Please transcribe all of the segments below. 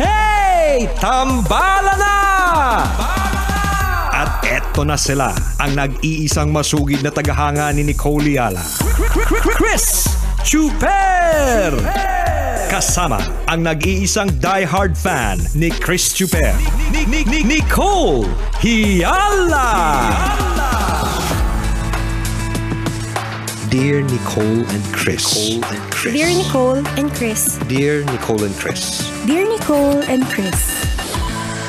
Hey! Tambala na! At eto na sila, ang nag-iisang masugid na tagahanga ni Nicole Yala. Chris Chuper! Kasama ang nag-iisang die-hard fan ni Chris Chuper. Nicole Hiala! Hiala! Dear Nicole and Chris. Nicole and Chris. Dear Nicole and Chris. Dear Nicole and Chris. Dear Nicole and Chris.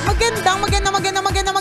Magandang, magandang, magandang, magandang,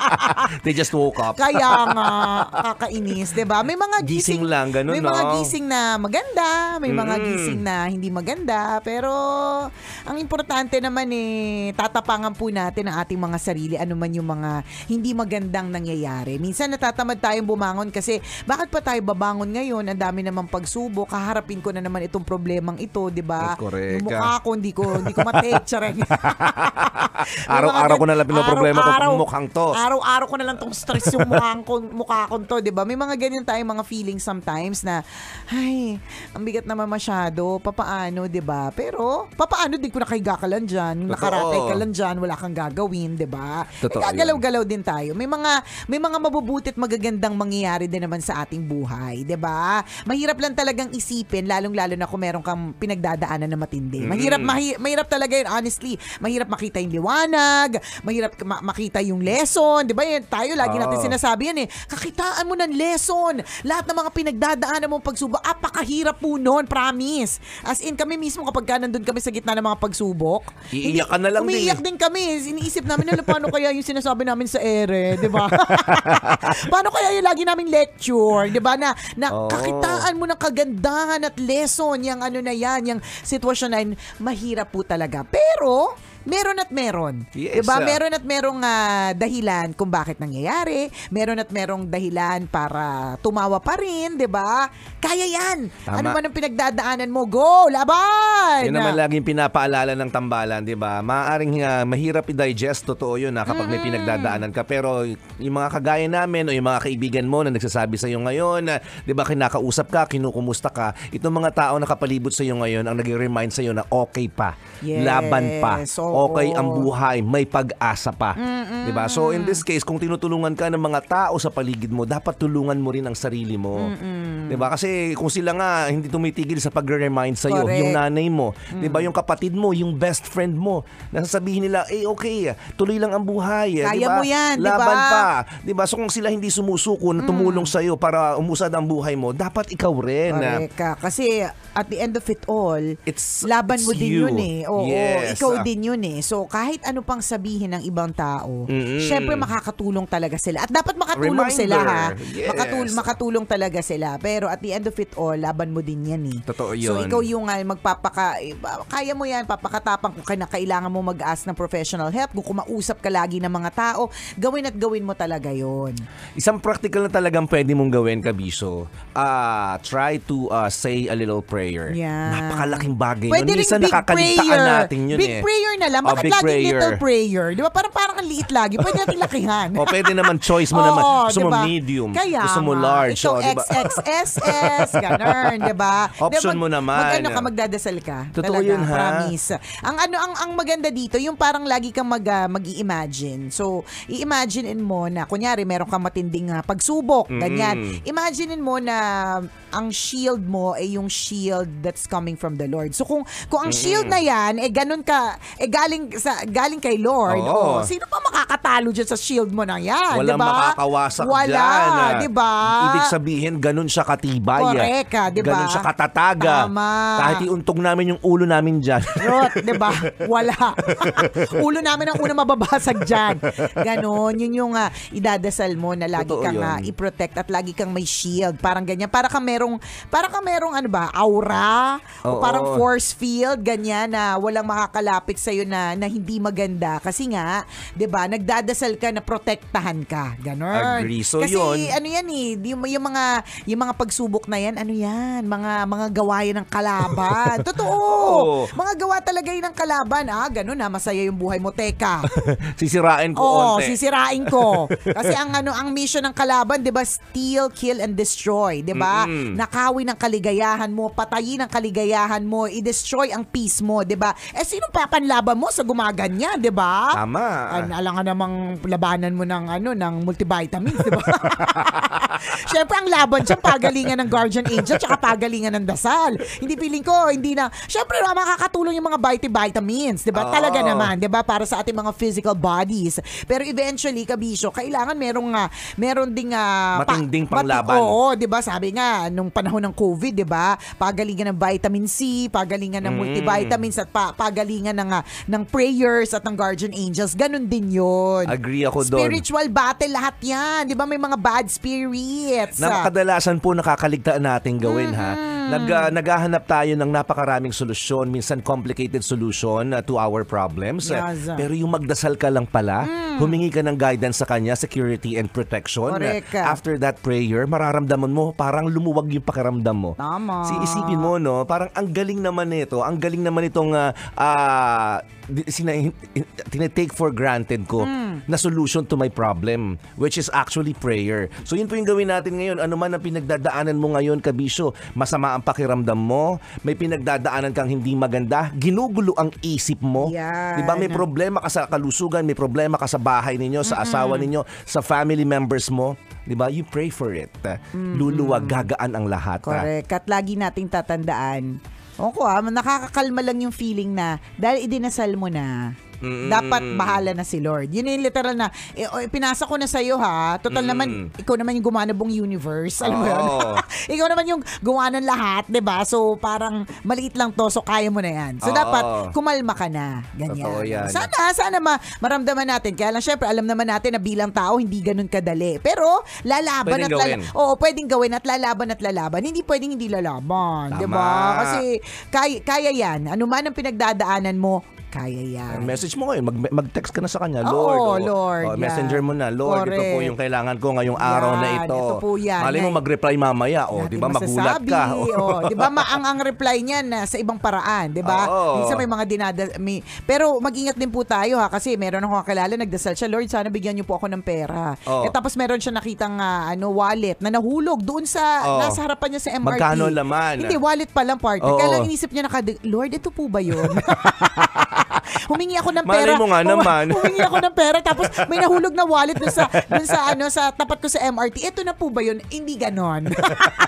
They just woke up. Kaya nga, kakainis, di ba? May mga gising, gising lang, ganun, May no? mga gising na maganda, may mga gising na hindi maganda, pero ang importante naman eh, tatapangan po natin ang ating mga sarili, ano man yung mga hindi magandang nangyayari. Minsan natatamad tayong bumangon kasi bakit pa tayo babangon ngayon? Ang dami namang pagsubok, kaharapin ko na naman itong problemang ito, di ba? Ah, yung mukha ko, hindi ko, hindi ko matake, Araw-araw ko na lang pinoproblema ko mukhang to. Araw araw-araw ko na lang tong stress yung mukha ko, mukha ko to, 'di ba? May mga ganyan tayong mga feelings sometimes na ay, ang bigat naman masyado, papaano, 'di ba? Pero papaano din ko nakahiga ka lang diyan, nakaratay ka lang diyan, wala kang gagawin, 'di ba? Eh, gagalaw-galaw din tayo. May mga may mga mabubuti at magagandang mangyayari din naman sa ating buhay, 'di ba? Mahirap lang talagang isipin lalong-lalo na kung meron kang pinagdadaanan na matindi. Mahirap mm. mahi- mahirap talaga 'yun, honestly. Mahirap makita yung liwanag, mahirap ma- makita yung lesson lesson, di ba? Yan, tayo lagi oh. sinasabi yan eh. Kakitaan mo ng lesson. Lahat ng mga pinagdadaanan mong pagsubok, apakahirap po noon, promise. As in, kami mismo kapag nandoon kami sa gitna ng mga pagsubok, iiyak ka na lang eh. umiiyak din. din kami. Iniisip namin, ano, paano kaya yung sinasabi namin sa ere, di ba? paano kaya yung lagi namin lecture, di ba? Na, na oh. kakitaan mo ng kagandahan at lesson, yung ano na yan, yung sitwasyon na yun, mahirap po talaga. Pero, meron at meron. Yes, diba? Uh, meron at merong uh, dahilan kung bakit nangyayari. Meron at merong dahilan para tumawa pa rin, 'di ba? Kaya 'yan. Tama. Ano man ang pinagdadaanan mo, go, laban. 'Yan naman ah. laging pinapaalala ng tambalan, 'di ba? Maaring uh, mahirap i-digest totoo 'yun na kapag mm may pinagdadaanan ka, pero yung mga kagaya namin o yung mga kaibigan mo na nagsasabi sa iyo ngayon, uh, 'di ba kinakausap ka, kinukumusta ka, itong mga tao na kapalibot sa iyo ngayon ang nagre-remind sa iyo na okay pa, yes, laban pa. So, okay ang buhay, may pag-asa pa. Mm-mm. 'Di ba? So in this case, kung tinutulungan ka ng mga tao sa paligid mo, dapat tulungan mo rin ang sarili mo. Mm-mm. 'Di ba? Kasi kung sila nga hindi tumitigil sa pagre-remind sa iyo, yung nanay mo, mm. 'di ba, mm. yung kapatid mo, yung best friend mo, nasasabihin nila, "Eh okay, tuloy lang ang buhay." Eh, Kaya diba? mo 'yan, 'di ba? Laban pa, 'di ba? So kung sila hindi sumusuko na tumulong mm. sa iyo para umusad ang buhay mo, dapat ikaw rin. ka. Kasi at the end of it all, it's, laban it's mo din you. yun eh. Oo, yes. ikaw din yun eh. So kahit ano pang sabihin ng ibang tao, mm-hmm. syempre makakatulong talaga sila. At dapat makatulong Reminder. sila ha. Yes. Makatul- makatulong talaga sila. Pero pero at the end of it all, laban mo din yan eh. Totoo yun. So ikaw yung uh, magpapaka, kaya mo yan, papakatapang kung kailangan mo mag-ask ng professional help, kung kumausap ka lagi ng mga tao, gawin at gawin mo talaga yon. Isang practical na talagang pwede mong gawin, Kabiso, uh, try to uh, say a little prayer. Yeah. Napakalaking bagay. Pwede nun. Minsan prayer. natin yun big eh. prayer na lang. Oh, Bakit oh, laging prayer. little prayer? Di ba? Parang, parang ang liit lagi. Pwede natin lakihan. o, oh, pwede naman. Choice mo oh, naman. Gusto mo medium. Kaya, gusto mo large. Ikaw so, oh, diba? XXS, XS, ganun, di ba? Option mo naman. Mag-ano ka, magdadasal ka. Totoo talaga, yun, ha? Promise. Ang, ano, ang, ang maganda dito, yung parang lagi kang mag, uh, mag-i-imagine. So, i-imaginein mo na, kunyari, meron kang matinding uh, pagsubok, mm. ganyan. Imaginein mo na ang shield mo ay eh, yung shield that's coming from the Lord. So, kung, kung ang mm. shield na yan, eh, ganun ka, eh, galing, sa, galing kay Lord, oh. oh, sino pa makakatalo dyan sa shield mo na yan? Walang diba? makakawasak Wala, dyan. Wala, ah. di ba? Ibig sabihin, ganun siya katibaya. Koreka, eh. ah, di ba? Ganun sa katataga. Tama. Kahit iuntong namin yung ulo namin dyan. Rot, di ba? Wala. ulo namin ang una mababasag dyan. Ganun. Yun yung uh, idadasal mo na lagi Totoo kang uh, i-protect at lagi kang may shield. Parang ganyan. Para ka merong, para ka merong ano ba, aura? Oo, o parang force field, ganyan na walang makakalapit sa'yo na, na hindi maganda. Kasi nga, di ba, nagdadasal ka na protektahan ka. Ganun. Agree. So Kasi yun. ano yan eh, yung, yung mga, yung mga pagsubok na yan, ano yan? Mga mga gawayan ng kalaban. Totoo. Oo. Mga gawa talaga yun ng kalaban. Ah, ganun na ah, masaya yung buhay mo. Teka. sisirain ko Oo, onte. sisirain ko. Kasi ang ano ang mission ng kalaban, 'di ba? Steal, kill and destroy, 'di ba? Mm-hmm. Nakawin ang kaligayahan mo, patayin ang kaligayahan mo, i-destroy ang peace mo, 'di ba? Eh sino papanlaban mo sa gumaganya, 'di ba? Tama. An alangan namang labanan mo ng ano ng multivitamins, 'di ba? Syempre ang laban siya pag pagalingan ng guardian angel tsaka pagalingan ng dasal. Hindi piling ko, hindi na. Syempre, ah, makakatulong yung mga vitamins, 'di ba? Oh. Talaga naman, 'di ba? Para sa ating mga physical bodies. Pero eventually, kabisyo, kailangan merong uh, meron ding uh, matinding pa, panglaban. Mati- oo, 'di ba? Sabi nga nung panahon ng COVID, 'di ba? Pagalingan ng vitamin C, pagalingan ng mm. multivitamins at pa, pagalingan ng uh, ng prayers at ng guardian angels. Ganun din 'yon. Agree ako doon. Spiritual battle lahat 'yan, 'di ba? May mga bad spirits. Na kadalasan po nakakaligtaan natin gawin mm-hmm. ha Nag, uh, naghahanap tayo ng napakaraming solusyon, minsan complicated solution uh, to our problems. Yaza. Pero yung magdasal ka lang pala, mm. humingi ka ng guidance sa Kanya, security and protection. Uh, after that prayer, mararamdaman mo, parang lumuwag yung pakiramdam mo. Tama. Si isipin mo, no, parang ang galing naman nito, ang galing naman itong uh, uh, sina, tinetake for granted ko mm. na solution to my problem, which is actually prayer. So yun po yung gawin natin ngayon. Ano man ang pinagdadaanan mo ngayon, kabisyo, masama ang ang pakiramdam mo, may pinagdadaanan kang hindi maganda, ginugulo ang isip mo. Yan. 'Di ba? May problema ka sa kalusugan, may problema ka sa bahay ninyo, sa mm-hmm. asawa ninyo, sa family members mo. 'di ba? You pray for it. Mm-hmm. Luluwag gagaan ang lahat. Ah. Correct. At lagi nating tatandaan. Opo, ah, nakakakalma lang yung feeling na dahil idinasal mo na, mm Dapat bahala na si Lord. Yun yung literal na, eh, oh, pinasa ko na sa'yo ha. Total mm naman, ikaw naman yung gumawa ng buong universe. Alam mo yun? ikaw naman yung gumawa ng lahat, di ba? So parang maliit lang to, so kaya mo na yan. So Oo. dapat kumalma ka na. Ganyan. yan. Sana, sana ma maramdaman natin. Kaya lang syempre, alam naman natin na bilang tao, hindi ganun kadali. Pero lalaban Pwedeng at gawin. lalaban. Oo, pwedeng gawin at lalaban at lalaban. Hindi pwedeng hindi lalaban. Tama. Di ba? Kasi kaya, kaya yan. Ano man ang pinagdadaanan mo, kaya yan. Message mo ngayon. Mag, mag-text ka na sa kanya. Lord. Oo, oh, Lord. Oh, messenger mo na. Lord, Correct. ito po yung kailangan ko ngayong yan, araw na ito. Ito po yan. Malay mo mag-reply mamaya. oh, di ba magulat ka? O, oh. di ba maang ang reply niyan na ah, sa ibang paraan. Di ba? Oh. Minsan may mga dinada. May, pero mag-ingat din po tayo ha. Kasi meron akong kakilala. Nagdasal siya. Lord, sana bigyan niyo po ako ng pera. Oh. Eh, At tapos meron siya nakitang uh, ano, wallet na nahulog doon sa, oh. nasa harapan niya sa MRT. Magkano laman? Hindi, wallet pa lang partner. Oh. Kaya lang inisip niya, naka, Lord, ito po ba 'yon? humingi ako ng pera. Malay mo nga naman. humingi ako ng pera tapos may nahulog na wallet dun sa, dun sa, ano, sa tapat ko sa MRT. Ito na po ba yun? Hindi ganon.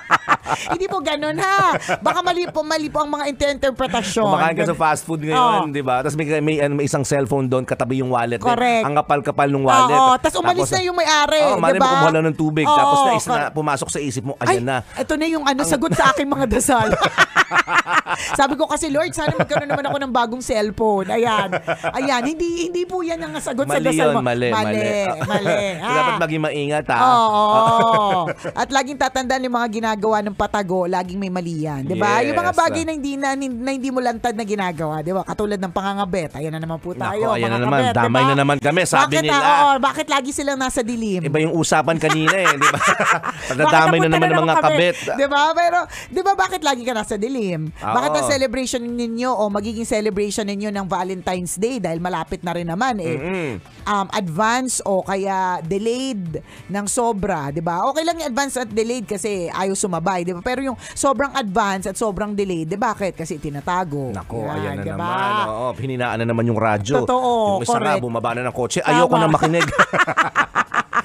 Hindi po ganon ha. Baka mali po, mali po ang mga interpretasyon. Kumakain ka sa fast food ngayon, oh. di ba? Tapos may, may, ano, may isang cellphone doon, katabi yung wallet. Correct. Eh. Ang kapal-kapal ng wallet. Oo, oh, oh. tapos umalis tapos, na yung may-ari. Oo, oh, mali diba? mo ng tubig. Oh, tapos nais na pumasok sa isip mo, ayan Ay, na. Ito na yung ano, sagot sa aking mga dasal. Sabi ko kasi, Lord, sana magkaroon naman ako ng bagong cellphone. Ayan yan. Ayan, hindi hindi po yan ang sagot mali sa dasal yun, mo. Mali, mali. Mali, mali. Dapat ah. maging maingat ha. Oo. oo. At laging tatandaan yung mga ginagawa ng patago, laging may mali yan. Di ba? Yes. Yung mga bagay ah. na hindi, na, na hindi mo lantad na ginagawa, di ba? Katulad ng pangangabet. Ayan na naman po tayo. Nako, ayan na naman. Damay diba? na naman kami. Sabi bakit, nila. Ah, oo, bakit lagi silang nasa dilim? Iba yung usapan kanina eh, di ba? Pagdadamay na naman ng mga kabet. Di ba? Pero, di ba bakit lagi ka nasa dilim? Oo. Bakit ang celebration ninyo o magiging celebration ninyo ng Valentine's Valentine's Day dahil malapit na rin naman eh. Mm-hmm. Um, advance o kaya delayed ng sobra, 'di ba? Okay lang yung advance at delayed kasi ayaw sumabay, 'di ba? Pero yung sobrang advance at sobrang delayed, 'di ba? Bakit? Kasi tinatago. Nako, ayan, ayan na diba? naman. Oo, hininaan na naman yung radyo. Totoo, yung isa correct. bumaba na ng kotse. Ayoko na makinig.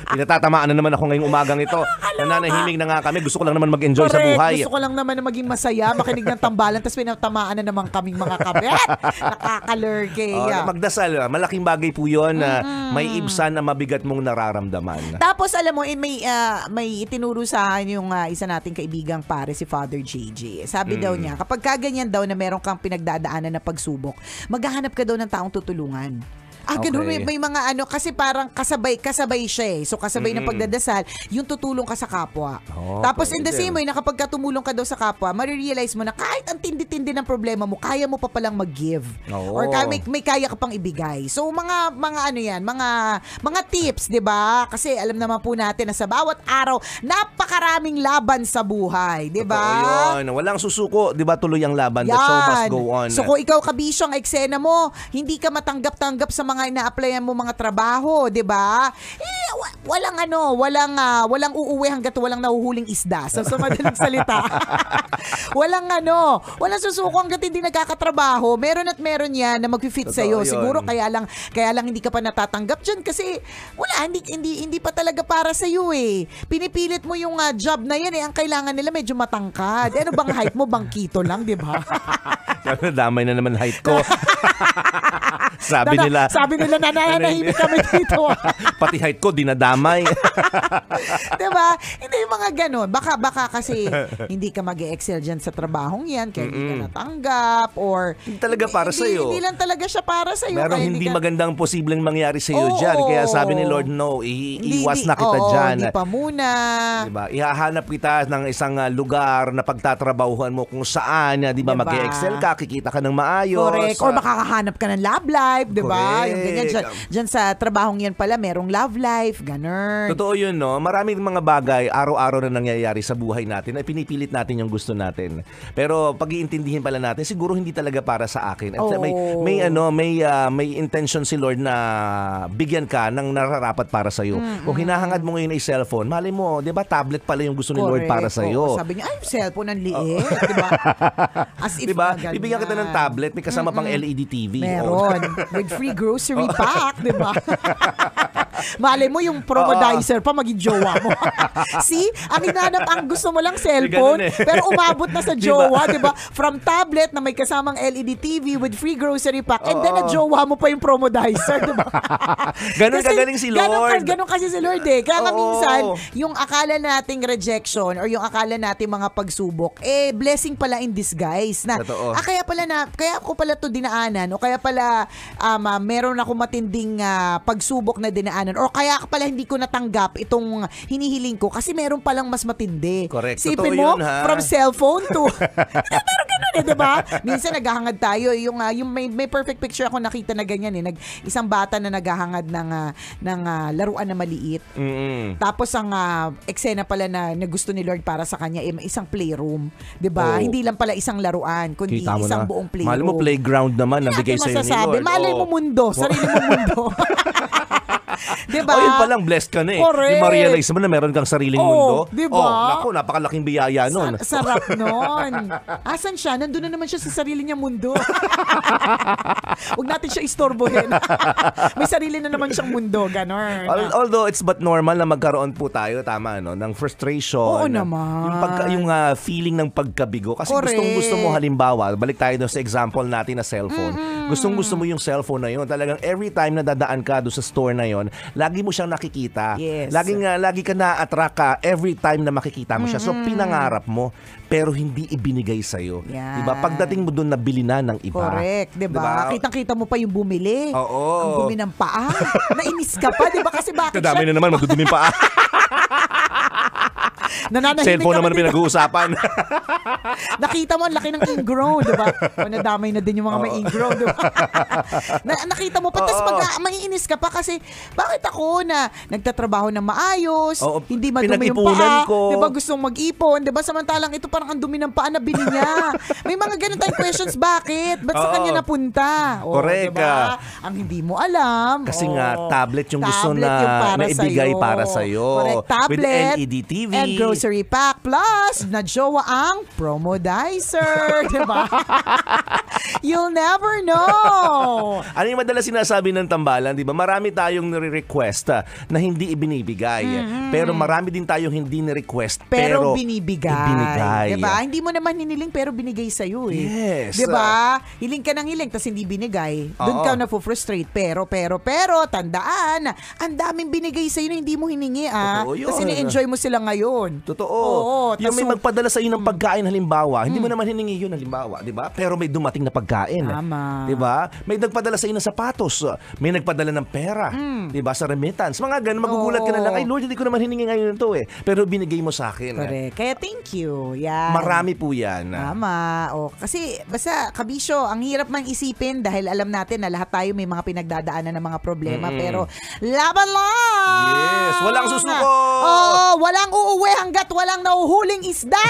Pinatatamaan na naman ako ngayong umagang ito. Nananahimik na nga kami. Gusto ko lang naman mag-enjoy sa buhay. Gusto ko lang naman na maging masaya, makinig ng tambalan, tapos pinatamaan na naman kaming mga kabet. Nakakalurge. Oh, magdasal, ah. malaking bagay po yun na mm-hmm. may ibsan na mabigat mong nararamdaman. Tapos alam mo, eh, may ah, may itinuro sa akin yung ah, isa nating kaibigang pare si Father JJ. Sabi daw mm. niya, kapag kaganyan daw na meron kang pinagdadaanan na pagsubok, maghahanap ka daw ng taong tutulungan. Ah, ganun. Okay. May, may mga ano, kasi parang kasabay, kasabay siya eh. So, kasabay mm-hmm. ng pagdadasal, yung tutulong ka sa kapwa. Oh, Tapos, in the same way, na kapag tumulong ka daw sa kapwa, marirealize mo na kahit ang tindi-tindi ng problema mo, kaya mo pa palang mag-give. Oh. Or kaya, may, may kaya ka pang ibigay. So, mga, mga ano yan, mga, mga tips, di ba? Kasi alam naman po natin na sa bawat araw, napakaraming laban sa buhay, di ba? yun. Walang susuko, di ba? Tuloy ang laban. Yan. The show must go on. So, kung ikaw kabisyong eksena mo, hindi ka matanggap-tanggap sa mga mga ina-applyan mo mga trabaho, 'di ba? Eh, walang ano, walang uh, walang uuwi hangga't walang nahuhuling isda. So sa so madaling salita, walang ano, walang susuko hangga't hindi nagkakatrabaho. Meron at meron 'yan na magfi-fit sa iyo. Siguro kaya lang kaya lang hindi ka pa natatanggap diyan kasi wala hindi hindi hindi pa talaga para sa iyo eh. Pinipilit mo yung uh, job na 'yan eh. Ang kailangan nila medyo matangkad. Eh, ano bang height mo? Bangkito lang, 'di ba? Damay na naman height ko. sabi Nana, nila. Sabi nila, nananahimik ano kami dito. Pati height ko, dinadamay. diba? Hindi yung mga ganun. Baka, baka kasi hindi ka mag excel dyan sa trabahong yan, kaya hindi ka natanggap, or... Hindi talaga para sa iyo. Hindi lang talaga siya para sa iyo. Merong hindi, hindi ka... magandang posibleng mangyari sa iyo oh, dyan. Kaya sabi ni Lord, no, iiwas na kita oh, dyan. Hindi pa muna. Diba? Ihahanap kita ng isang ah, lugar na pagtatrabahuhan mo kung saan, ah, di ba, diba? mag-excel ka, kikita ka ng maayos. Correct. Or baka makakahanap ka ng love life, di ba? Yung ganyan. Dyan, dyan sa trabahong yan pala, merong love life, ganun. Totoo yun, no? Maraming mga bagay, araw-araw na nangyayari sa buhay natin ay pinipilit natin yung gusto natin. Pero pag iintindihin pala natin, siguro hindi talaga para sa akin. At oh. may, may, ano, may, uh, may intention si Lord na bigyan ka ng nararapat para sa'yo. Mm-hmm. Kung hinahangad mo ngayon ay cellphone, mali mo, di ba tablet pala yung gusto ni Correct. Lord para sa iyo. sabi niya, ay, cellphone ang liit. Oh. di ba? As if diba? Ibigyan kita ng tablet, may kasama mm-hmm. pang LED CCTV. Meron. Oh. With free grocery oh. pack, di ba? Mali mo yung promodizer pa maging jowa mo. See? Ang hinanap, ang gusto mo lang cellphone, eh. pero umabot na sa jowa, di ba? Diba? From tablet na may kasamang LED TV with free grocery pack, and then na-jowa mo pa yung promodizer, di ba? ganun kasi, kagaling si Lord. Ganun, ganun kasi si Lord eh. Kaya minsan, yung akala nating rejection or yung akala nating mga pagsubok, eh, blessing pala in disguise. Na, Totoo. ah, kaya pala na, kaya ako pala to dinaanan o kaya pala um, uh, meron ako matinding uh, pagsubok na dinaanan kasalanan or kaya pala hindi ko natanggap itong hinihiling ko kasi meron palang mas matindi. Correct. Sipin Totoo mo, yun, from cellphone to... Eh, pero ganun eh, di ba? Minsan naghahangad tayo. Eh, yung, uh, yung may, may perfect picture ako nakita na ganyan eh. Nag, isang bata na naghahangad ng, uh, ng uh, laruan na maliit. Mm-hmm. Tapos ang uh, eksena pala na, na gusto ni Lord para sa kanya eh, isang playroom. Di ba? Oh. Hindi lang pala isang laruan, kundi Kita isang na. buong playroom. Mahal mo playground naman, nabigay sa'yo ni Lord. Malay mo mundo, sarili mo mundo. diba? O yun palang blessed ka na eh. Correct. Yung ma-realize mo na meron kang sariling oh, mundo. Diba? Oh, naku, napakalaking biyaya nun. Sa- sarap nun. Asan siya? Nandun na naman siya sa sarili niya mundo. Huwag natin siya istorbohin. May sarili na naman siyang mundo. Ganon. although it's but normal na magkaroon po tayo, tama, no? Ng frustration. Oo naman. Yung, pagka, yung uh, feeling ng pagkabigo. Kasi Correct. gustong gusto mo halimbawa, balik tayo doon sa example natin na cellphone. Mm-hmm. Gustong gusto mo yung cellphone na yun. Talagang every time na dadaan ka doon sa store na yun, lagi mo siyang nakikita. Yes. Laging, uh, lagi ka na-attract ka every time na makikita mo siya. Mm-hmm. So, pinangarap mo, pero hindi ibinigay sa iyo. Yan. Diba? Pagdating mo doon, nabili na ng iba. Correct, ba? Diba? diba? Kitang-kita mo pa yung bumili. Oo. Ang bumi ng paa. Nainis ka pa, 'di ba? Kasi bakit Kadami siya? na naman, magdudumi pa. Nananahimik Cellphone naman ang pinag-uusapan. nakita mo, ang laki ng ingrown, di ba? O nadamay na din yung mga oh. may ingrown, di ba? na, nakita mo pa, tapos pag maiinis ka pa kasi, bakit ako na nagtatrabaho ng maayos, oh, hindi madumi yung paa, ko. di ba gustong mag-ipon, di ba? Samantalang ito parang ang dumi ng paa na bili niya. May mga ganun tayong questions, bakit? Ba't oh, sa kanya napunta? Oh, Correct. Diba? Ang hindi mo alam. Kasi oh, nga, tablet yung tablet gusto na, yung para na ibigay sa'yo. para sa'yo. Correct, tablet. With LED TV. And grocery grocery pack. Plus, na-jowa ang promodizer. ba? You'll never know. ano yung madalas sinasabi ng tambalan, di ba? Marami tayong nire-request ah, na hindi ibinibigay. Mm-hmm. Pero marami din tayong hindi nire-request pero, pero binibigay. Di ba? Hindi mo naman niniling pero binigay sa'yo eh. Yes. Diba? Hiling ka ng hiling tapos hindi binigay. Doon ka na frustrate Pero, pero, pero, tandaan, ang daming binigay sa iyo na hindi mo hiningi ah. Totoo yun. Tapos ini-enjoy mo sila ngayon. Totoo. Oo, yung may magpadala sa iyo ng mm. pagkain halimbawa, hindi mo mm. naman hiningi yun halimbawa, di ba? Pero may dumating na pagkain. Tama. Di ba? May nagpadala sa iyo ng sapatos, may nagpadala ng pera, mm. di ba? Sa remittance. Mga ganun, magugulat ka na lang, ay Lord, hindi ko naman hiningi ngayon to eh. Pero binigay mo sa akin. Correct. Eh. Kaya thank you. Yeah. Marami po yan. Tama. O, kasi basta, kabisyo, ang hirap mang isipin dahil alam natin na lahat tayo may mga pinagdadaanan ng mga problema. Mm. Pero laban lang! Yes! Walang susuko! Oh, Walang uuwi hanggang hanggat walang nahuhuling isda.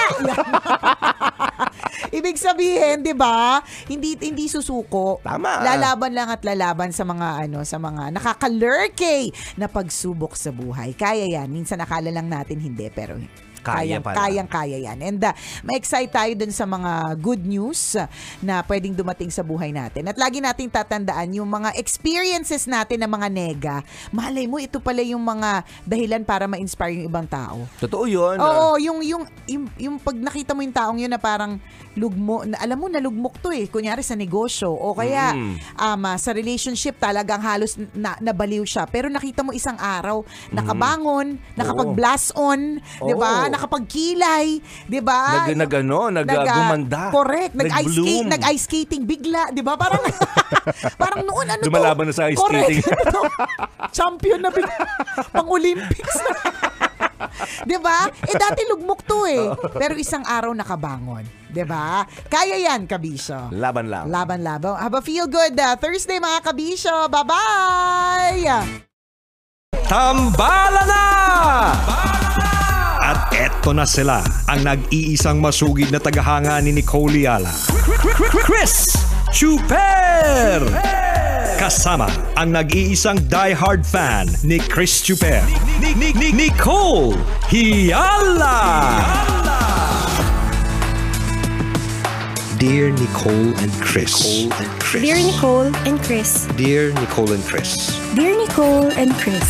Ibig sabihin, 'di ba? Hindi hindi susuko. Tama. Lalaban lang at lalaban sa mga ano, sa mga nakakalurky na pagsubok sa buhay. Kaya 'yan. Minsan akala lang natin hindi, pero kaya kayang, pala. kayang kaya yan. And uh, ma-excite tayo dun sa mga good news uh, na pwedeng dumating sa buhay natin. At lagi nating tatandaan yung mga experiences natin na mga nega. Malay mo, ito pala yung mga dahilan para ma-inspire yung ibang tao. Totoo yun. Ah. Oo, ah. yung, yung, yung, yung pag nakita mo yung taong yun na parang lugmo, na, alam mo, na lugmok to eh. Kunyari sa negosyo o kaya mm. um, uh, sa relationship talagang halos na, nabaliw siya. Pero nakita mo isang araw, nakabangon, mm. nakapag-blast on, oh. di ba? nakapagkilay, 'di ba? Nag nagano, nag, ano, nag Correct, nag, ice skate, nag ice skating bigla, 'di ba? Parang parang noon ano Lumalaban to? na sa ice correct, skating. ano Champion na bigla. pang Olympics na. 'Di ba? Eh dati lugmok 'to eh. Pero isang araw nakabangon, 'di ba? Kaya 'yan, Kabisyo. Laban lang. Laban laban. Have a feel good uh, Thursday mga Kabisyo. Bye-bye. Tambala na! Tambala na! At eto na sila, ang nag-iisang masugid na tagahanga ni Nicole Yala. Chris Chuper! Kasama ang nag-iisang die-hard fan ni Chris Chuper. Ni- Nicole Hiala! Dear Nicole and Chris. Dear Nicole and Chris. Dear Nicole and Chris. Dear Nicole and Chris.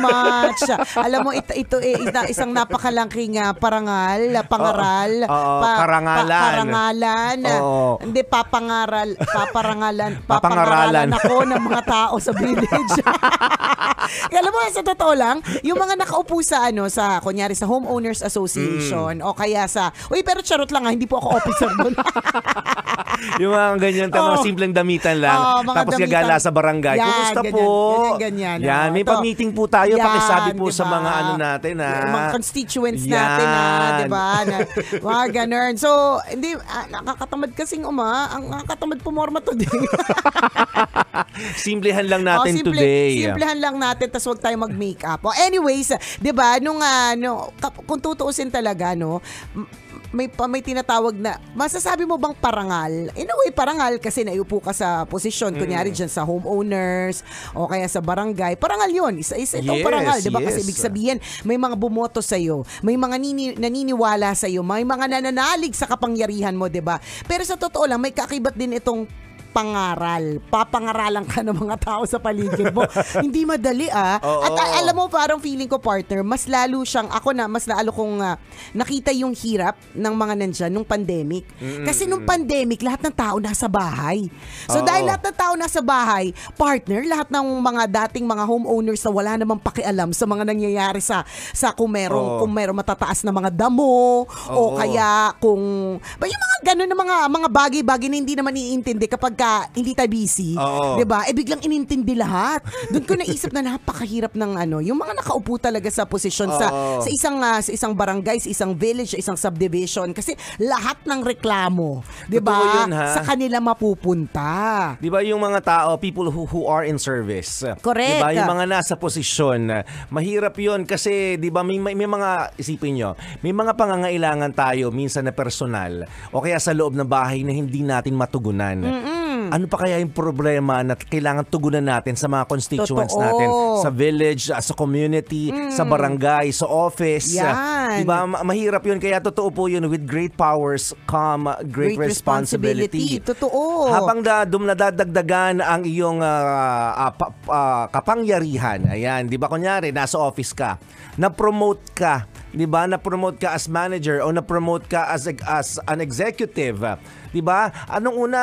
much. Alam mo, ito, ito eh, isang napakalaking uh, parangal, pangaral. Oo, oh, oh, pa, karangalan. Pa, karangalan. Oh. Hindi, papangaral, paparangalan, papangaralan ako ng mga tao sa village. Alam mo, sa totoo lang, yung mga nakaupo sa, ano, sa, kunyari, sa Homeowners Association, mm. o kaya sa, uy, pero charot lang ha, ah, hindi po ako officer doon. yung mga ganyan, oh. mga simpleng damitan lang. Oh, mga tapos damitan. gagala sa barangay. Yan, Kumusta ganyan, po? Ganyan, ganyan. Yan, oh, may pag-meeting po tayo kayo yan, pakisabi po diba? sa mga ano natin na ah. Yung mga constituents yan. natin ha, ah, di ba? Na, mga ganun. So, hindi, ah, nakakatamad kasi uma. Ang nakakatamad pumorma din. simplehan lang oh, natin oh, simple, today. Ah. Simplehan lang natin, tas wag tayong mag-makeup. Oh, anyways, di ba, nung ano, uh, kung tutuusin talaga, no, may may tinatawag na masasabi mo bang parangal? In a way parangal kasi naiupo ka sa posisyon mm. kunyari diyan sa homeowners o kaya sa barangay. Parangal 'yon. Isa-isa itong yes, parangal, 'di ba? Yes. Kasi ibig sabihin may mga bumoto sa iyo, may mga nini, naniniwala sa iyo, may mga nananalig sa kapangyarihan mo, 'di ba? Pero sa totoo lang may kaakibat din itong pangaral. Papangaralan ka ng mga tao sa paligid mo. Hindi madali ah. Oo. At uh, alam mo parang feeling ko partner, mas lalo siyang ako na mas lalo kong uh, nakita yung hirap ng mga nandyan nung pandemic. Mm-mm. Kasi nung pandemic, lahat ng tao nasa bahay. So Oo. dahil lahat ng tao nasa bahay, partner, lahat ng mga dating mga homeowners sa ah, wala namang pakialam sa mga nangyayari sa sa kung merong Oo. kung merong matataas na mga damo Oo. o kaya kung ba yung mga ganun na mga mga bagay-bagay na hindi naman iintindi kapag ka hindi tayo busy, Oo. 'di ba? Eh biglang inintindi lahat. Doon ko naisip na napakahirap ng ano, yung mga nakaupo talaga sa posisyon sa sa isang ah, sa isang barangay, sa isang village, sa isang subdivision kasi lahat ng reklamo, 'di ba? Sa kanila mapupunta. 'Di ba yung mga tao, people who who are in service. Correct. 'Di ba yung mga nasa posisyon, mahirap 'yun kasi 'di ba may, may may mga isipin nyo, may mga pangangailangan tayo minsan na personal o kaya sa loob ng bahay na hindi natin matugunan. Mm. Ano pa kaya yung problema na kailangan tugunan natin sa mga constituents Totoo. natin? Sa village, ah, sa community, mm. sa barangay, sa office. Yan. Diba? Mahirap yun. Kaya totoo po yun. With great powers come great, great responsibility. responsibility. Totoo. Habang na, dumladadagdagan ang iyong uh, uh, pa, uh, kapangyarihan, ayan, di ba kunyari, nasa office ka, na-promote ka, 'di ba? Na-promote ka as manager o na-promote ka as as an executive, 'di ba? Anong una,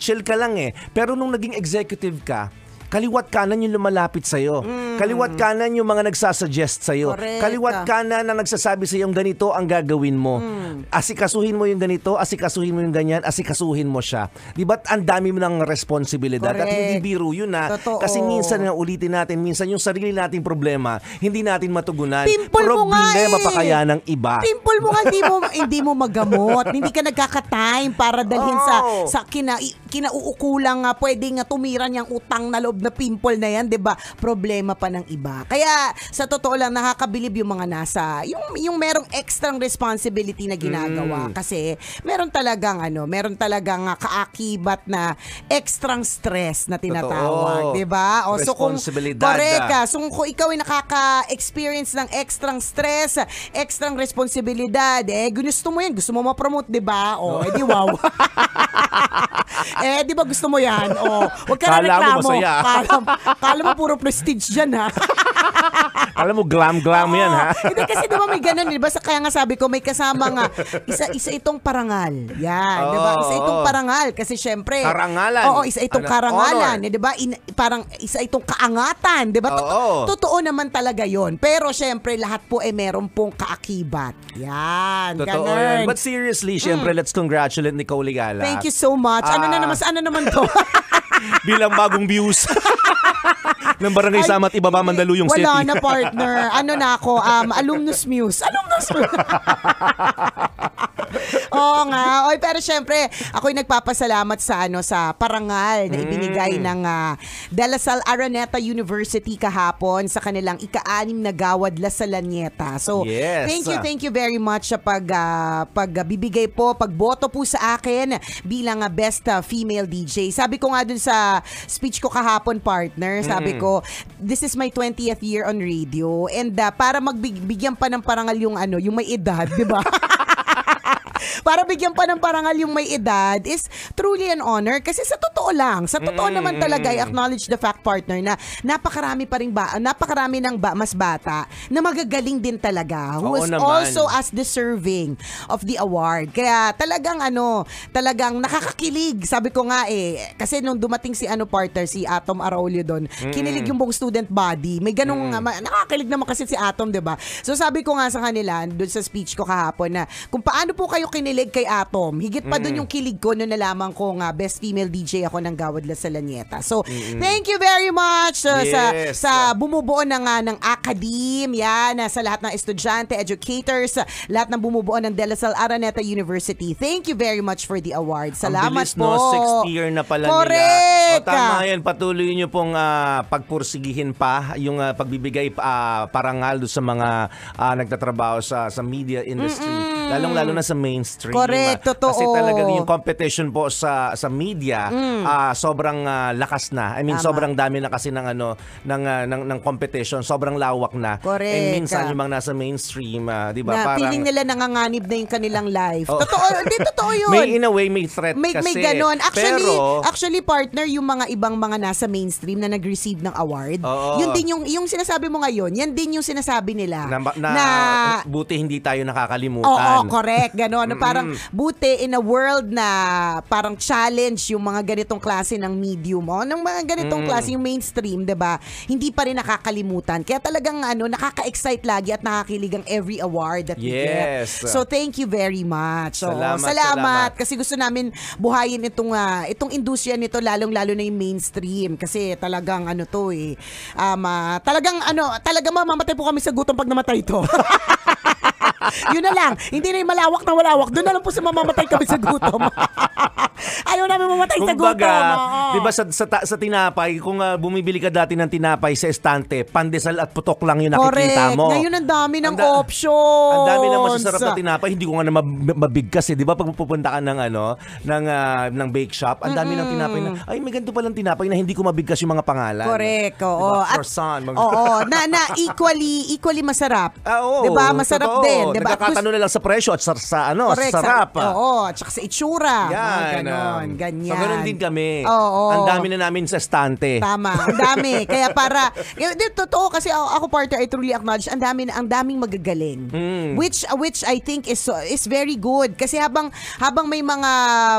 chill ka lang eh. Pero nung naging executive ka, kaliwat kanan yung lumalapit sa'yo. Mm. Kaliwat kanan yung mga nagsasuggest sa iyo. Kaliwat kanan na nagsasabi sa sa'yo ganito ang gagawin mo. Mm. Asikasuhin mo yung ganito, asikasuhin mo yung ganyan, asikasuhin mo siya. Di ba ang dami mo ng responsibilidad Correct. at hindi biro yun na. Totoo. Kasi minsan na ulitin natin, minsan yung sarili nating problema, hindi natin matugunan. Pimple problema mo nga eh. pa kaya ng iba. Pimple mo nga, hindi mo, hindi mo magamot. hindi ka nagkaka-time para dalhin oh. sa, sa kina, kinauukulang nga, pwede tumira niyang utang na loob loob na pimple na yan, 'di ba? Problema pa ng iba. Kaya sa totoo lang nakakabilib yung mga nasa, yung yung merong extra responsibility na ginagawa mm. kasi meron talagang ano, meron talagang uh, kaakibat na extrang stress na tinatawag, 'di ba? O so kung koreka, ah. so kung ikaw ay nakaka-experience ng extrang stress, extrang responsibilidad, eh gusto mo yan, gusto mo ma-promote, 'di ba? O, oh, eh, edi wow. eh, di ba gusto mo yan? O, oh, wag ka na Kala mo reklamo. masaya. Kala, kala mo puro prestige dyan, ha? Alam mo, glam-glam yan, ha? Hindi, kasi diba may ganun, diba? Sa, kaya nga sabi ko, may kasama nga, isa, isa itong parangal. Yan, oh, diba? Isa itong parangal. Kasi syempre, karangalan. Oo, isa itong ano, karangalan. Honor. Diba? In, parang isa itong kaangatan. Diba? Oh, totoo, oh. totoo naman talaga yon Pero syempre, lahat po eh meron pong kaakibat. Yan, totoo ganun. yan. But seriously, syempre, mm. let's congratulate Nicole Gala. Thank you so much. Ah. Ano na ah. naman, ano naman to? bilang bagong views ng Barangay Ay, Samat Ibaba Mandaluyong City. Wala na partner. Ano na ako? Um, alumnus Muse. Alumnus Muse. Oo nga. Oy, pero syempre, ako'y nagpapasalamat sa ano sa parangal na mm. ibinigay mm. ng uh, De La Salle Araneta University kahapon sa kanilang ika-anim na gawad La Salanieta. So, yes. thank you, thank you very much sa pag uh, pagbibigay uh, po, pagboto po sa akin bilang uh, best uh, female DJ. Sabi ko nga dun sa speech ko kahapon, partner. Sabi mm. ko, this is my 20th year on radio. And uh, para magbigyan pa ng parangal yung ano, yung may edad, di ba? para bigyan pa ng parangal yung may edad is truly an honor. Kasi sa totoo lang, sa totoo mm-hmm. naman talaga, I acknowledge the fact partner na napakarami pa rin ba, napakarami ng ba, mas bata na magagaling din talaga. Who Oo is naman. also as deserving of the award. Kaya talagang ano, talagang nakakakilig. Sabi ko nga eh, kasi nung dumating si ano partner, si Atom Araulio doon, mm-hmm. kinilig yung buong student body. May ganung mm-hmm. nakakakilig naman kasi si Atom, di ba? So sabi ko nga sa kanila, doon sa speech ko kahapon na, kung paano po kayo ako kinilig kay Atom. Higit pa mm. doon yung kilig ko nung nalaman ko nga best female DJ ako ng Gawad La Salanieta. So, mm-hmm. thank you very much uh, yes. sa sa bumubuo na nga ng Akadim, yan, uh, sa lahat ng estudyante, educators, lahat ng bumubuo ng De La Salle Araneta University. Thank you very much for the award. Salamat Ang bilis, po. no? Sixth year na pala Correct. nila. O, tama yan. Patuloy nyo pong uh, pagpursigihin pa yung uh, pagbibigay uh, parangal sa mga uh, nagtatrabaho sa, sa media industry. Mm-mm Mm. Lalong-lalo na sa mainstream. Correct, totoo. Kasi talagang yung competition po sa sa media, mm. uh, sobrang uh, lakas na. I mean, Tama. sobrang dami na kasi ng ano ng uh, ng, ng competition, sobrang lawak na. Correct. And minsan yung mga nasa mainstream, uh, 'di ba? Na, parang feeling nila nanganganib na yung kanilang life. Oh. Totoo, hindi totoo 'yun. May in a way may threat may, kasi. May ganun. Actually, pero, actually partner yung mga ibang mga nasa mainstream na nag-receive ng award. Oh, yun din yung yung sinasabi mo ngayon, yan din yung sinasabi nila na, na, na buti hindi tayo nakakalimutan. Oo, Oo, correct. Ganon. Ano, Mm-mm. Parang buti in a world na parang challenge yung mga ganitong klase ng medium. O, oh. ng mga ganitong mm. klase, yung mainstream, di ba? Hindi pa rin nakakalimutan. Kaya talagang ano, nakaka-excite lagi at nakakilig ang every award that yes. we get. So, thank you very much. So, oh. salamat, salamat, salamat. Kasi gusto namin buhayin itong, uh, itong industriya nito, lalong-lalo na yung mainstream. Kasi talagang ano to eh, um, uh, talagang ano, talagang mamamatay po kami sa gutom pag namatay to. Yun na lang. Hindi na yung malawak na malawak. Doon na lang po sa mamamatay kami sa gutom. Ayaw namin mamatay Kung sa gutom. Kumbaga, oh. di ba sa, sa, sa tinapay, kung uh, bumibili ka dati ng tinapay sa estante, pandesal at putok lang yung nakikita Correct. mo. Ngayon ang dami ng Anda, options. Ang dami ng masasarap na tinapay. Hindi ko nga na mabigkas eh. Di ba pag pupunta ka ng, ano, ng, uh, ng bake shop, ang dami mm-hmm. ng tinapay na, ay may ganito palang tinapay na hindi ko mabigkas yung mga pangalan. Correct. Oh, Diba? At, Croissant. Mag- oo. na, na equally, equally masarap. Ah, oo. Di ba? Masarap totoo. din. Di ba? Nagkakatano na lang sa presyo at sa, sa ano, Correct. sarap. Sa, oo. At saka sa itsura. Yan ganon, ganyan. So, ganun din kami. Oo. Ang dami na namin sa stante. Tama, ang dami. Kaya para, di, totoo kasi ako, ako partner, I truly acknowledge, ang dami, ang daming magagaling. Mm. Which, uh, which I think is, uh, is very good. Kasi habang, habang may mga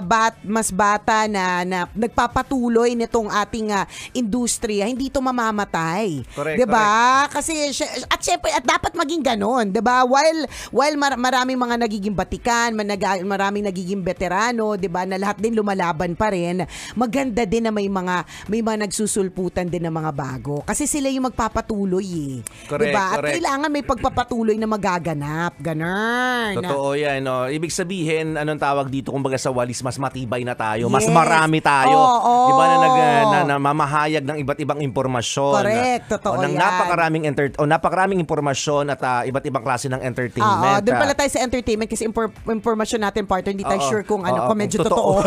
bat, mas bata na, na nagpapatuloy nitong ating uh, industriya, hindi to mamamatay. Correct, 'Di ba? Kasi at syempre at dapat maging ganon, 'di ba? While while mar- maraming mga nagiging batikan, manag- maraming nagiging veterano, 'di ba? Na lahat dapat din lumalaban pa rin. Maganda din na may mga may mga nagsusulputan din ng mga bago kasi sila yung magpapatuloy eh. Correct, 'Di ba? At correct. kailangan may pagpapatuloy na magaganap, ganun. Totoo 'yan, no. Ibig sabihin, anong tawag dito kumbaga sa walis mas matibay na tayo, mas marami tayo. Oo. 'Di ba na nag eh, na, na mamahayag ng iba't ibang impormasyon. Correct, totoo o, ng yan. napakaraming enter o napakaraming impormasyon at ah, iba't ibang klase ng Oo, entertainment. doon pala ah. tayo sa entertainment kasi impor- impormasyon natin partner, hindi tayo Oo. sure kung ano, kung medyo totoo.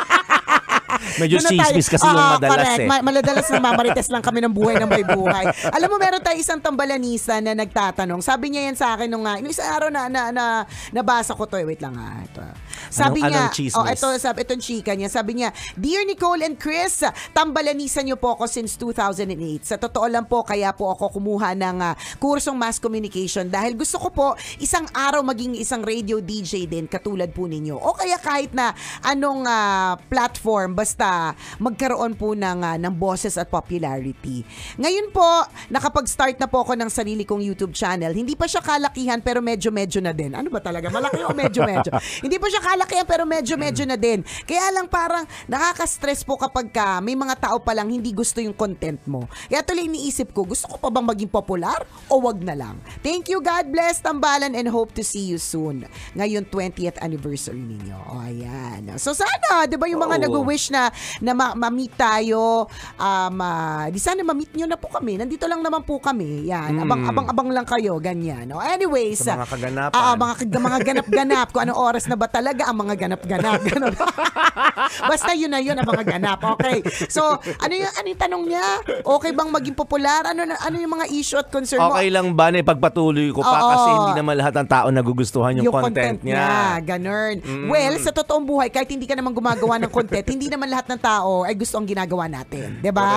Medyo ano chismis kasi Oo, yung madalas correct. eh. Ma- maladalas na mamarites lang kami ng buhay ng may buhay. Alam mo, meron tayo isang tambalanisa na nagtatanong. Sabi niya yan sa akin nung, ah, nung isang araw na, na, na nabasa ko to. Eh. wait lang ha. Ah, ito. Sabi Anong- niya, anong chismis? oh, ito, sabi, itong chika niya, sabi niya, Dear Nicole and Chris, tambalanisa niyo po ako since 2008. Sa totoo lang po, kaya po ako kumuha ng ah, kursong mass communication dahil gusto ko po isang araw maging isang radio DJ din katulad po ninyo. O kaya kahit na anong ah, platform, basta basta magkaroon po ng, uh, ng boses at popularity. Ngayon po, nakapag-start na po ako ng sarili kong YouTube channel. Hindi pa siya kalakihan pero medyo-medyo na din. Ano ba talaga? Malaki o medyo-medyo? Hindi pa siya kalakihan pero medyo-medyo na din. Kaya lang parang nakaka-stress po kapag ka ah, may mga tao pa lang hindi gusto yung content mo. Kaya tuloy iniisip ko, gusto ko pa bang maging popular o wag na lang? Thank you, God bless, tambalan, and hope to see you soon. Ngayon, 20th anniversary ninyo. O, ayan. So sana, di ba yung mga oh. nag-wish na na ma- meet tayo. Um, uh, di sana ma-meet nyo na po kami. Nandito lang naman po kami. Yan. Mm. Abang, abang-abang lang kayo. Ganyan. No? Anyways. Sa mga kaganapan. Uh, mga, mga ganap-ganap. kung anong oras na ba talaga ang mga ganap-ganap. Ganun. Basta yun na yun ang mga ganap. Okay. So, ano yung, ano yung tanong niya? Okay bang maging popular? Ano, ano yung mga issue at concern okay mo? Okay lang ba na ipagpatuloy ko pa Oo. kasi hindi naman lahat ng tao nagugustuhan yung, yung content, content niya. niya. Ganun. Mm. Well, sa totoong buhay, kahit hindi ka naman gumagawa ng content, hindi naman lahat lahat ng tao ay gusto ang ginagawa natin. ba? Mm, diba?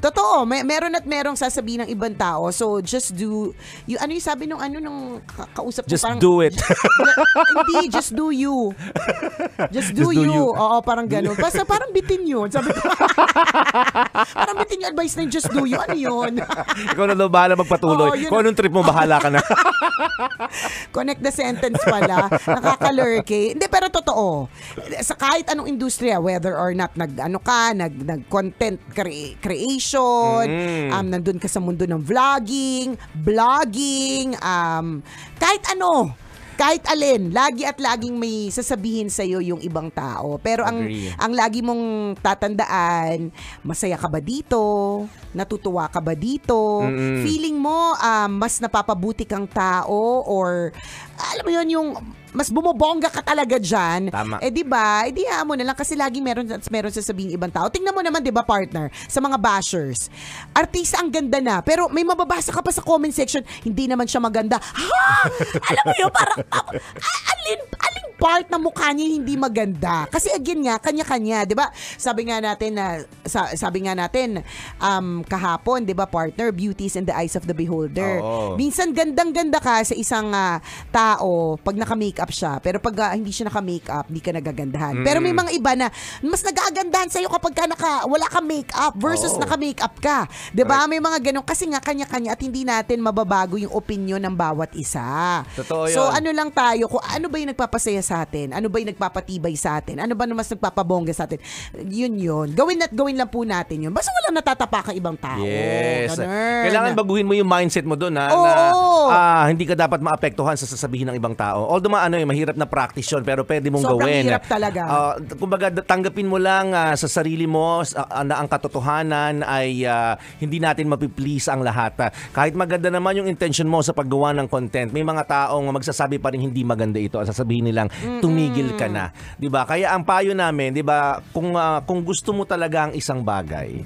Totoo, may, meron at merong sasabihin ng ibang tao. So, just do, you, ano yung sabi nung ano nung kausap ko? Just parang, do it. hindi, just do you. Just do, just you. do you. Oo, parang ganun. Basta parang bitin yun. Sabi ko, parang bitin yung advice na just do you. Ano yun? Ikaw na daw bahala magpatuloy. Oo, Kung anong trip mo, bahala ka na. Connect the sentence pala. Nakakalurky. Eh. Hindi, pero totoo. Sa kahit anong industriya, whether or not nag ano ka, nag nag content cre- creation, mm. um nandoon ka sa mundo ng vlogging, blogging, um kahit ano, kahit alin, lagi at laging may sasabihin sa iyo yung ibang tao. Pero ang Agree. ang lagi mong tatandaan, masaya ka ba dito? Natutuwa ka ba dito? Mm-hmm. Feeling mo um, mas napapabuti kang tao or alam mo yon yung mas bumobongga ka talaga diyan. Eh di ba? Eh mo na lang kasi lagi meron meron sasabihin ibang tao. Tingnan mo naman 'di ba partner sa mga bashers. Artista ang ganda na pero may mababasa ka pa sa comment section, hindi naman siya maganda. Ha! Alam mo 'yun, parang alin part na mukha niya hindi maganda. Kasi again nga, kanya-kanya, 'di ba? Sabi nga natin na sa, sabi nga natin um kahapon, 'di ba, partner, beauty is in the eyes of the beholder. Oo. Minsan gandang-ganda ka sa isang uh, tao pag naka-makeup siya, pero pag uh, hindi siya naka-makeup, hindi ka nagagandahan. Mm. Pero may mm. mga iba na mas nagagandahan sa iyo kapag ka naka wala kang makeup versus Oo. naka-makeup ka. 'Di ba? May mga ganun kasi nga kanya-kanya at hindi natin mababago yung opinion ng bawat isa. Totoo yun. So ano lang tayo kung ano ba yung nagpapasaya sa sa atin? Ano ba yung nagpapatibay sa atin? Ano ba mas nagpapabongga sa atin? Yun yun. Gawin at gawin lang po natin yun. Basta wala natatapakan ka ibang tao. Yes. Ganun. Kailangan baguhin mo yung mindset mo doon Ha, oh, na ah, hindi ka dapat maapektuhan sa sasabihin ng ibang tao. Although ano, eh, mahirap na practice yun pero pwede mong Sobrang gawin. Sobrang hirap talaga. Uh, kumbaga, tanggapin mo lang uh, sa sarili mo uh, na ang katotohanan ay uh, hindi natin mapiplease ang lahat. Uh, kahit maganda naman yung intention mo sa paggawa ng content, may mga taong magsasabi pa rin hindi maganda ito. sasabihin nilang, tumigil ka na, 'di ba? Kaya ang payo namin, 'di ba, kung uh, kung gusto mo talaga ang isang bagay,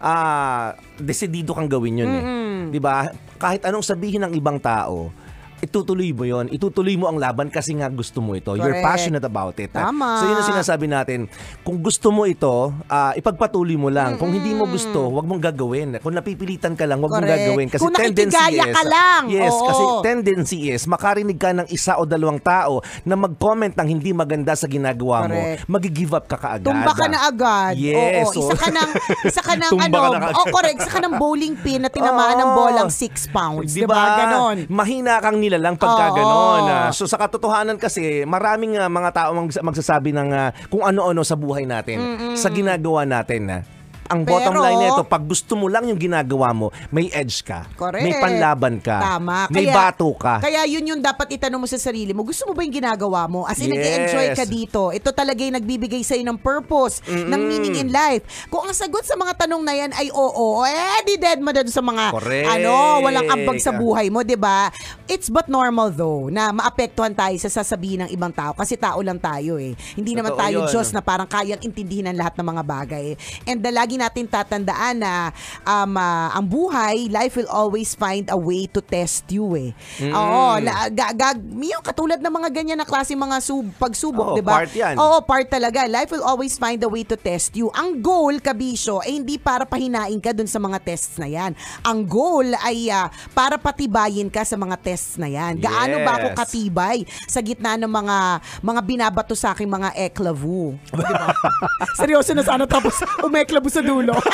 ah uh, desidido kang gawin 'yun eh. 'Di ba? Kahit anong sabihin ng ibang tao, itutuloy mo yon itutuloy mo ang laban kasi nga gusto mo ito. Correct. You're passionate about it. Tama. So yun ang sinasabi natin, kung gusto mo ito, uh, ipagpatuloy mo lang. Mm-hmm. Kung hindi mo gusto, huwag mong gagawin. Kung napipilitan ka lang, huwag Correct. mong gagawin. Kasi kung tendency is, ka lang. Yes, Oo. kasi tendency is, makarinig ka ng isa o dalawang tao na mag-comment ng hindi maganda sa ginagawa Correct. mo, mag-give up ka kaagad. Tumba ka na agad. Yes. Oo, so, isa ka ng, isa ka ng, ano, ka oh, correct, isa ka ng bowling pin na tinamaan oh, ng bolang 6 pounds. Diba? diba? Ganon. Mahina kang nila lang pagka ganon. Ah, so sa katotohanan kasi, maraming ah, mga tao ang magsasabi ng ah, kung ano-ano sa buhay natin, sa ginagawa natin. ah ang Pero, bottom line nito, pag gusto mo lang yung ginagawa mo, may edge ka. Correct. May panlaban ka. Tama. May kaya, bato ka. Kaya yun yung dapat itanong mo sa sarili mo. Gusto mo ba yung ginagawa mo? As in, yes. nag-enjoy ka dito. Ito talaga yung nagbibigay sa'yo ng purpose, Mm-mm. ng meaning in life. Kung ang sagot sa mga tanong na yan ay oo, eh, di dead mo dito sa mga, Correct. ano, walang ambag sa buhay mo, di ba? It's but normal though, na maapektuhan tayo sa sasabihin ng ibang tao. Kasi tao lang tayo eh. Hindi Totoo naman tayo yun. Diyos na parang kayang intindihin ang lahat ng mga bagay. Eh. And the lagi natin tatandaan na um, uh, ang buhay, life will always find a way to test you eh. Mm. Oo, la, ga, ga, yung katulad ng mga ganyan na klase mga sub, pagsubok, oh, 'di ba? Part yan. Oo, part talaga. Life will always find a way to test you. Ang goal, kabisyo, ay eh, hindi para pahinain ka dun sa mga tests na yan. Ang goal ay uh, para patibayin ka sa mga tests na yan. Gaano yes. ba ako katibay sa gitna ng mga mga binabato sa akin mga eklavu, 'di ba? Seryoso na sana tapos umeklabu sa dulo.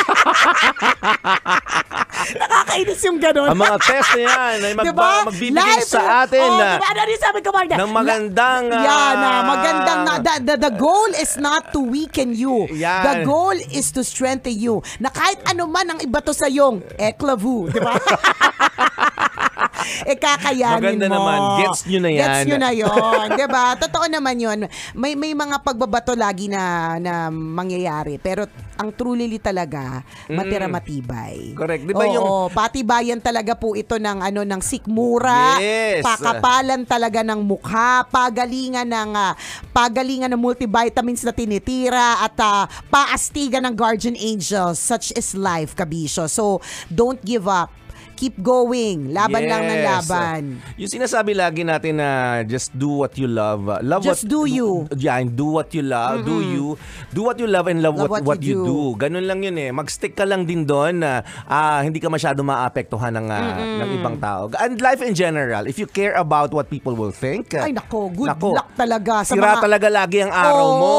Nakakainis yung gano'n. Ang mga test na yan ay magba, diba? magbibigay Life, sa atin oh, ah, diba? ano rin sabi ko, Marga? ng magandang... La, uh, yan, uh, magandang... Na, the, the, the goal is not to weaken you. Yan. The goal is to strengthen you. Na kahit ano man ang iba to sa yung eklavu, di ba? e kakayanin Maganda mo. naman. Gets nyo na yan. Gets nyo na yun. ba? diba? Totoo naman yun. May, may mga pagbabato lagi na, na mangyayari. Pero ang truly talaga, mm. matira matibay. Correct. Di ba yung... Oo, patibayan talaga po ito ng, ano, ng sikmura, yes. pakapalan talaga ng mukha, pagalingan ng, uh, pagalingan ng multivitamins na tinitira, at uh, paastigan ng guardian angels. Such is life, kabisyo. So, don't give up keep going. Laban yes. lang ng laban. Yung sinasabi lagi natin na just do what you love. Uh, love just what, do you. Yeah, do what you love. Mm-hmm. Do you. Do what you love and love, love what, what, what you, do. do. Ganun lang yun eh. Magstick ka lang din doon na uh, hindi ka masyado maapektuhan ng, uh, mm-hmm. ng ibang tao. And life in general, if you care about what people will think. Ay nako, good nako, luck talaga. Sa sira mga... talaga lagi ang araw oh, mo.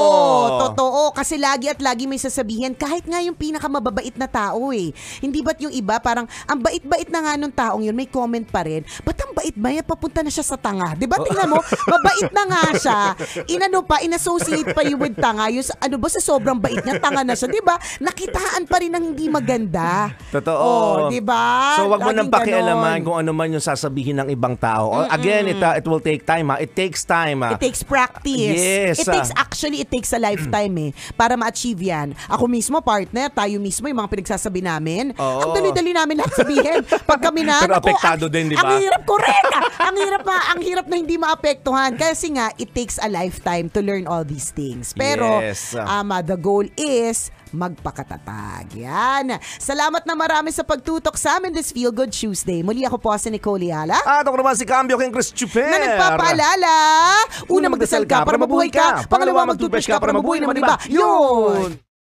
Totoo. Kasi lagi at lagi may sasabihin, kahit nga yung pinakamababait na tao eh. Hindi ba't yung iba parang, ang bait-bait na nga nung taong yun, may comment pa rin, ba't ang bait ba yan? Papunta na siya sa tanga. Di ba? Tingnan mo, mabait na nga siya. Inano pa, inassociate pa yung with tanga. Yung, ano ba, sa sobrang bait niya, tanga na siya. Di ba? Nakitaan pa rin ng hindi maganda. Totoo. Oh, di ba? So wag mo nang pakialaman ganon. kung ano man yung sasabihin ng ibang tao. Oh, Mm-mm. Again, it, uh, it will take time. Ha? It takes time. Ha? It takes practice. Yes. It takes ah. actually, it takes a lifetime eh para ma-achieve yan. Ako mismo, partner, tayo mismo, yung mga pinagsasabi namin, Oo. ang dali-dali namin lahat sabihin. Pag kami na, Pero oh, apektado ang, din, di ba? Ang hirap, correct. Ah, ang hirap pa, ang hirap na hindi maapektuhan. Kasi nga, it takes a lifetime to learn all these things. Pero, yes. um, ah, the goal is, magpakatatag. Yan. Salamat na marami sa pagtutok sa amin this Feel Good Tuesday. Muli ako po si Nicole Yala. At ako naman si Cambio King Chris Chuper. Na nagpapaalala. Una, magdasal ka para mabuhay ka. Pangalawa, magtutbrush ka para mabuhay naman iba. Yun!